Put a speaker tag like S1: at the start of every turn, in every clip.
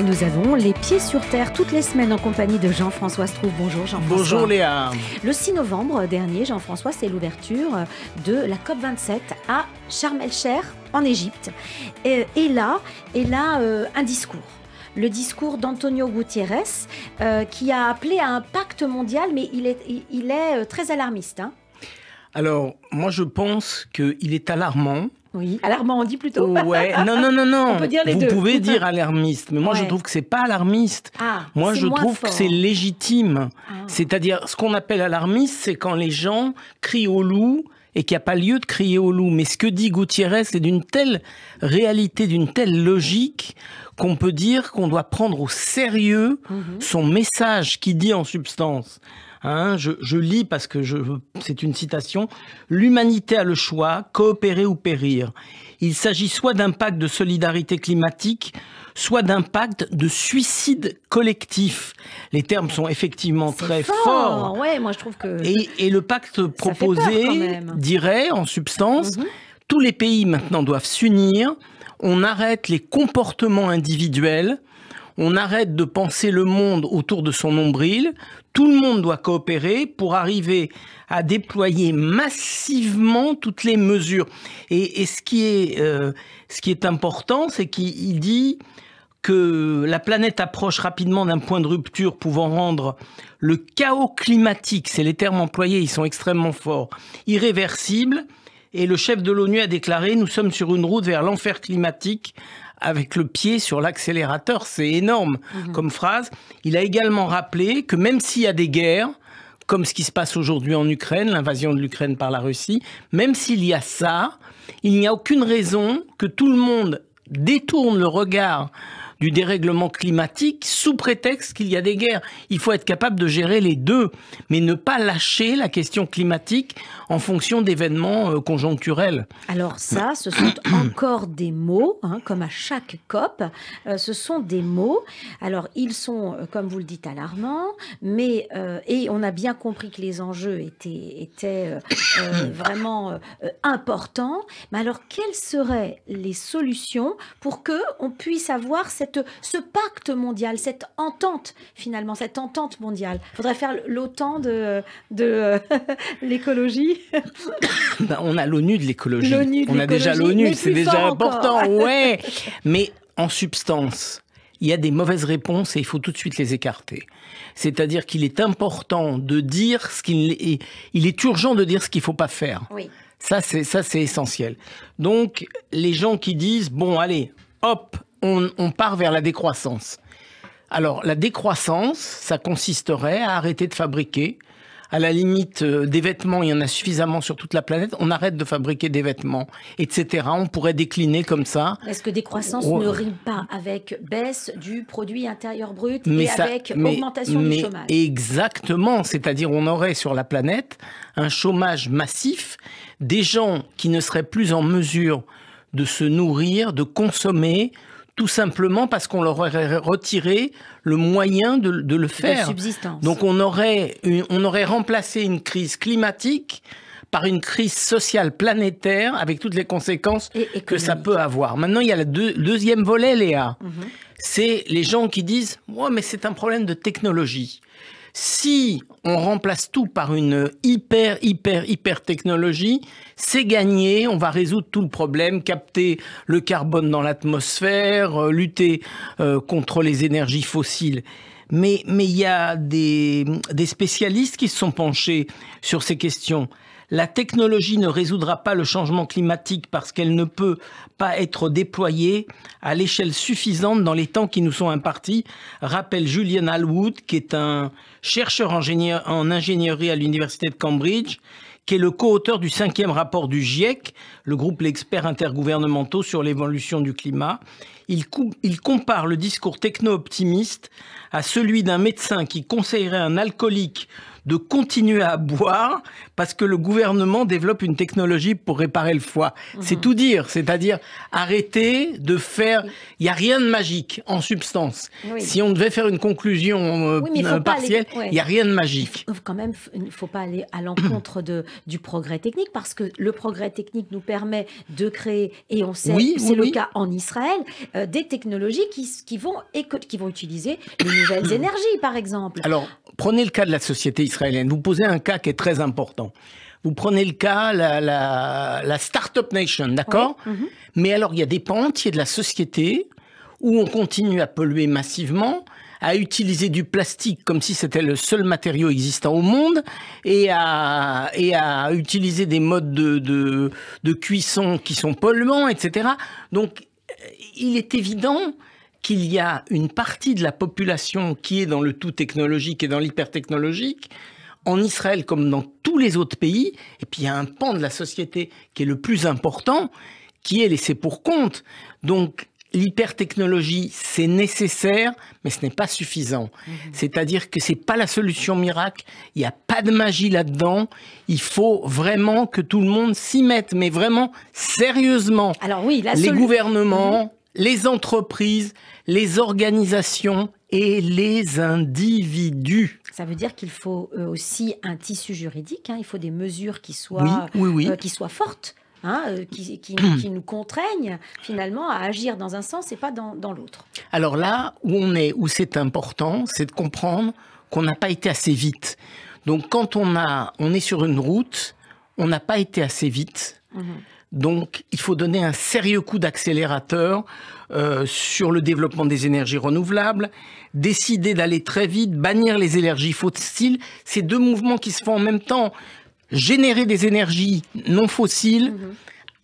S1: Et nous avons les pieds sur terre toutes les semaines en compagnie de Jean-François Strouve. Bonjour Jean-François. Bonjour Léa. Le 6 novembre dernier, Jean-François, c'est l'ouverture de la COP27 à Sharm el sher en Égypte. Et, là, et là euh, un discours le discours d'Antonio Gutiérrez, euh, qui a appelé à un pacte mondial, mais il est, il est euh, très alarmiste. Hein.
S2: Alors, moi, je pense qu'il est alarmant
S1: oui, dit plutôt. Ouais, non, non, non, non. Vous pouvez dire
S2: alarmiste, mais moi je trouve que c'est pas alarmiste.
S1: Ah, moi je trouve que c'est
S2: légitime. Ah. C'est-à-dire, ce qu'on appelle alarmiste, c'est quand les gens crient au loup et qu'il n'y a pas lieu de crier au loup. Mais ce que dit Gutiérrez, c'est d'une telle réalité, d'une telle logique qu'on peut dire qu'on doit prendre au sérieux mhm. son message qui dit en substance Hein, je, lis parce que c'est une citation. L'humanité a le choix, coopérer ou périr. Il s'agit soit d'un pacte de solidarité climatique, soit d'un pacte de suicide collectif. Les termes sont effectivement très forts.
S1: et,
S2: le pacte proposé dirait, en substance, mhm. tous les pays maintenant doivent s'unir. On arrête les comportements individuels on arrête de penser le monde autour de son nombril, tout le monde doit coopérer pour arriver à déployer massivement toutes les mesures. Et, ce, qui est, euh, ce qui est important, c'est qu'il dit que la planète approche rapidement d'un point de rupture pouvant rendre le chaos climatique, c'est les termes employés, ils sont extrêmement forts, irréversible. Et le chef de l'ONU a déclaré, nous sommes sur une route vers l'enfer climatique avec le pied sur l'accélérateur. C'est énorme mhm. comme phrase. Il a également rappelé que même s'il y a des guerres, comme ce qui se passe aujourd'hui en Ukraine, l'invasion de l'Ukraine par la Russie, même s'il y a ça, il n'y a aucune raison que tout le monde détourne le regard du dérèglement climatique sous prétexte qu'il y a des guerres. Il faut être capable de gérer les deux, mais ne pas lâcher la question climatique en fonction d'événements euh, conjoncturels.
S1: Alors ça, ce sont encore des mots, hein, comme à chaque COP, euh, ce sont des mots. Alors ils sont, euh, comme vous le dites, alarmants, mais et on a bien compris que les enjeux étaient, étaient vraiment importants. Mais alors quelles seraient les solutions pour que on puisse avoir cette ce pacte mondial, cette entente finalement, cette entente mondiale Il faudrait faire l'OTAN de, de l'écologie.
S2: Ben, on a l'ONU de l'écologie. On a déjà l'ONU, c'est déjà important, ouais. Mais en substance, il y a des mauvaises réponses et il faut tout de suite les écarter. C'est-à-dire qu'il est important de dire ce qu'il est, il est urgent de dire ce qu'il faut pas faire. Ça c'est ça c'est essentiel. Donc les gens qui disent bon allez, hop, on, part vers la décroissance. Alors, la décroissance, ça consisterait à arrêter de fabriquer. À la limite, euh, des vêtements, il y en a suffisamment sur toute la planète. On arrête de fabriquer des vêtements, etc. On pourrait décliner comme ça.
S1: Est-ce que décroissance oh. ne rime pas avec baisse du produit intérieur brut mais et avec augmentation du chômage
S2: Exactement. C'est-à-dire, on aurait sur la planète un chômage massif, des gens qui ne seraient plus en mesure de se nourrir, de consommer, tout simplement parce qu'on leur aurait retiré le moyen de, le faire. Donc on aurait, on aurait remplacé une crise climatique par une crise sociale planétaire avec toutes les conséquences que ça peut avoir. Maintenant, il y a le deuxième volet, Léa. Mhm. C'est les gens qui disent moi mais c'est un problème de technologie. Si on remplace tout par une hyper, hyper, hyper technologie, c'est gagné, on va résoudre tout le problème, capter le carbone dans l'atmosphère, euh, lutter euh, contre les énergies fossiles. Mais il y a des, des spécialistes qui se sont penchés sur ces questions. La technologie ne résoudra pas le changement climatique parce qu'elle ne peut pas être déployée à l'échelle suffisante dans les temps qui nous sont impartis, rappelle Julian Alwood, qui est un chercheur en ingénierie à l'Université de Cambridge, qui est le co-auteur du cinquième rapport du GIEC, le groupe d'experts intergouvernementaux sur l'évolution du climat. Il, compare le discours techno-optimiste à celui d'un médecin qui conseillerait un alcoolique de continuer à boire parce que le gouvernement développe une technologie pour réparer le foie. Mhm. C'est tout dire, c'est-à-dire arrêter de faire... Il n'y a rien de magique en substance. Si on devait faire une conclusion euh, euh, partielle, il n'y a rien de magique.
S1: Quand même, il ne faut pas aller à l'encontre du progrès technique parce que le progrès technique nous permet de créer, et on sait que c'est le cas en Israël, euh, des technologies qui, qui, vont, qui vont utiliser les nouvelles énergies, par exemple. Alors,
S2: prenez le cas de la société vous posez un cas qui est très important. Vous prenez le cas, la, la, la Startup Nation, d'accord mhm. Mais alors, il y a des pans entiers de la société où on continue à polluer massivement, à utiliser du plastique comme si c'était le seul matériau existant au monde et à, et à utiliser des modes de, de, cuisson qui sont polluants, etc. Donc, il est évident qu'il y a une partie de la population qui est dans le tout technologique et dans l'hypertechnologique, en Israël comme dans tous les autres pays, et puis il y a un pan de la société qui est le plus important, qui est laissé pour compte. Donc l'hypertechnologie, c'est nécessaire, mais ce n'est pas suffisant. Mmh. C'est-à-dire que c'est pas la solution miracle, il n'y a pas de magie là-dedans, il faut vraiment que tout le monde s'y mette, mais vraiment sérieusement. Alors oui, Les gouvernements, mmh les entreprises, les
S1: organisations et les individus. Ça veut dire qu'il faut euh, aussi un tissu juridique, hein. il faut des mesures qui soient, euh, qui soient fortes. Hein, euh, qui, nous contraignent finalement à agir dans un sens et pas dans, l'autre.
S2: Alors là où on est, où c'est important, c'est de comprendre qu'on n'a pas été assez vite. Donc quand on a, on est sur une route, on n'a pas été assez vite. Mhm. Donc, il faut donner un sérieux coup d'accélérateur euh, sur le développement des énergies renouvelables, décider d'aller très vite, bannir les énergies fossiles. Ces deux mouvements qui se font en même temps, générer des énergies non fossiles. Mhm.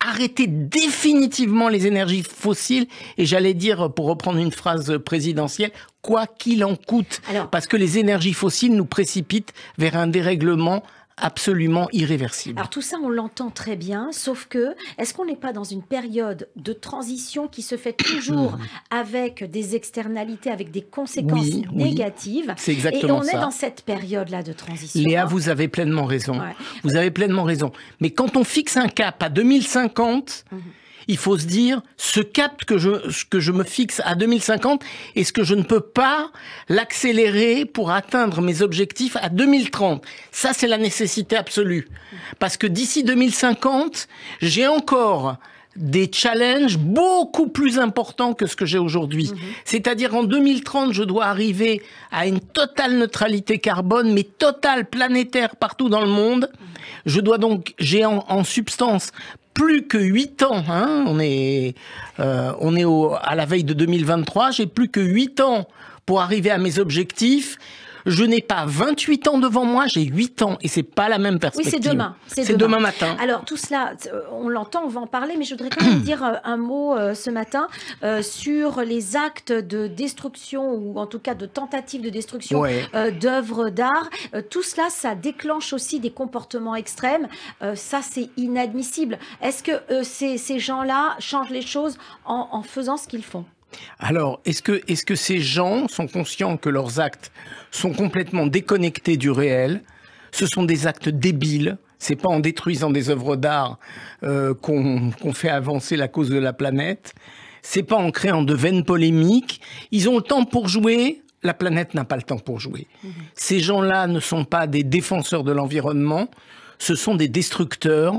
S2: arrêter définitivement les énergies fossiles et j'allais dire, pour reprendre une phrase présidentielle, quoi qu'il en coûte, parce que les énergies fossiles nous précipitent vers un dérèglement absolument irréversible.
S1: Alors tout ça, on l'entend très bien, sauf que est-ce qu'on n'est pas dans une période de transition qui se fait toujours avec des externalités, avec des conséquences négatives C'est exactement ça. Et on est dans cette période-là de transition. Léa,
S2: vous avez pleinement raison. Vous avez pleinement raison. Mais quand on fixe un cap à 2050, il faut se dire ce cap que je, que je me fixe à 2050, est-ce que je ne peux pas l'accélérer pour atteindre mes objectifs à 2030 Ça, c'est la nécessité absolue. Parce que d'ici 2050, j'ai encore des challenges beaucoup plus importants que ce que j'ai aujourd'hui. Mhm. C'est-à-dire en 2030, je dois arriver à une totale neutralité carbone, mais totale planétaire partout dans le monde. Je dois donc, j'ai en substance plus que 8 ans. Hein. On est, euh, on est au, à la veille de 2023. J'ai plus que 8 ans pour arriver à mes objectifs. Je n'ai pas 28 ans devant moi, j'ai 8 ans. Et c'est pas la même perspective. Oui, c'est demain. C'est demain. matin.
S1: Alors, tout cela, euh, on l'entend, on va en parler, mais je voudrais quand même dire euh, un mot euh, ce matin sur les actes de destruction, ou en tout cas de tentative de destruction d'œuvres d'art. tout cela, ça déclenche aussi des comportements extrêmes. ça, c'est inadmissible. Est-ce que ces, gens-là changent les choses en faisant ce qu'ils font
S2: alors, est-ce que, ces gens sont conscients que leurs actes sont complètement déconnectés du réel Ce sont des actes débiles n'est pas en détruisant des œuvres d'art euh, qu'on fait avancer la cause de la planète. n'est pas en créant de vaines polémiques. Ils ont le temps pour jouer. La planète n'a pas le temps pour jouer. Mhm. Ces gens-là ne sont pas des défenseurs de l'environnement. Ce sont des destructeurs.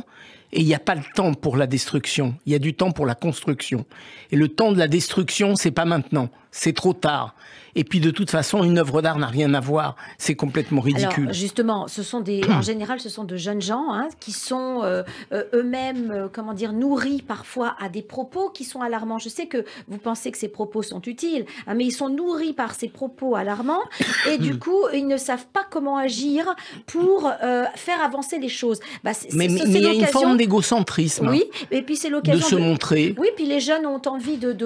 S2: Et il n'y a pas le temps pour la destruction, il y a du temps pour la construction. Et le temps de la destruction, c'est pas maintenant, c'est trop tard. Et puis de toute façon, une œuvre d'art n'a rien à voir. C'est complètement ridicule.
S1: justement, ce sont des, en général, ce sont de jeunes gens hein, qui sont euh, euh, eux-mêmes, euh, comment dire, nourris parfois à des propos qui sont alarmants. Je sais que vous pensez que ces propos sont utiles, hein, mais ils sont nourris par ces propos alarmants et du coup, ils ne savent pas comment agir pour faire avancer les choses. Bah, mais il y a une forme
S2: d'égocentrisme. Hein, oui,
S1: et puis c'est l'occasion de se montrer. Oui, puis les jeunes ont envie de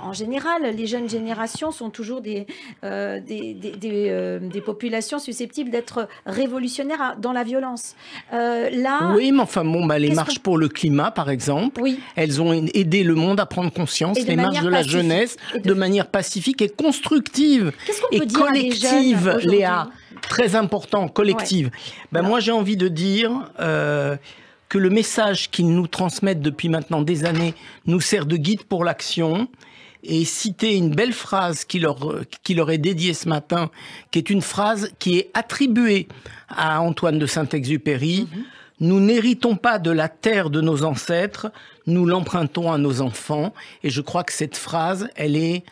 S1: en général, les jeunes générations sont toujours des, euh, euh, des, populations susceptibles d'être révolutionnaires dans la violence. Euh, là,
S2: oui, mais enfin, bon, bah, les marches pour le climat, par exemple, oui. elles ont aidé le monde à prendre conscience, les marches de la jeunesse, de... manière pacifique et constructive et peut collective, Léa. Très important, collective. Ben, Moi, j'ai envie de dire que le message qu'ils nous transmettent depuis maintenant des années nous sert de guide pour l'action et citer une belle phrase qui leur, qui leur est dédiée ce matin, qui est une phrase qui est attribuée à Antoine de Saint-Exupéry. Mhm. Nous n'héritons pas de la terre de nos ancêtres, nous l'empruntons à nos enfants. Et je crois que cette phrase, elle est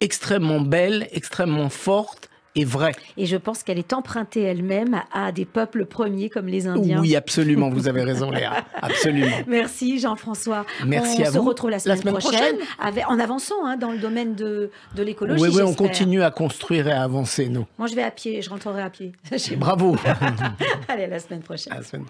S2: extrêmement belle, extrêmement forte, est vraie.
S1: Et je pense qu'elle est empruntée elle-même à des peuples premiers comme les Indiens. Oui,
S2: absolument, vous avez raison Léa, absolument.
S1: Merci Jean-François. Merci à se vous. retrouve se retrouve la semaine prochaine, en avançant hein, dans le domaine de, de l'écologie. Oui, oui, on continue
S2: à construire et à avancer, nous.
S1: Moi, je vais à pied, je rentrerai à pied. Bravo. Allez, la semaine prochaine. À la semaine prochaine.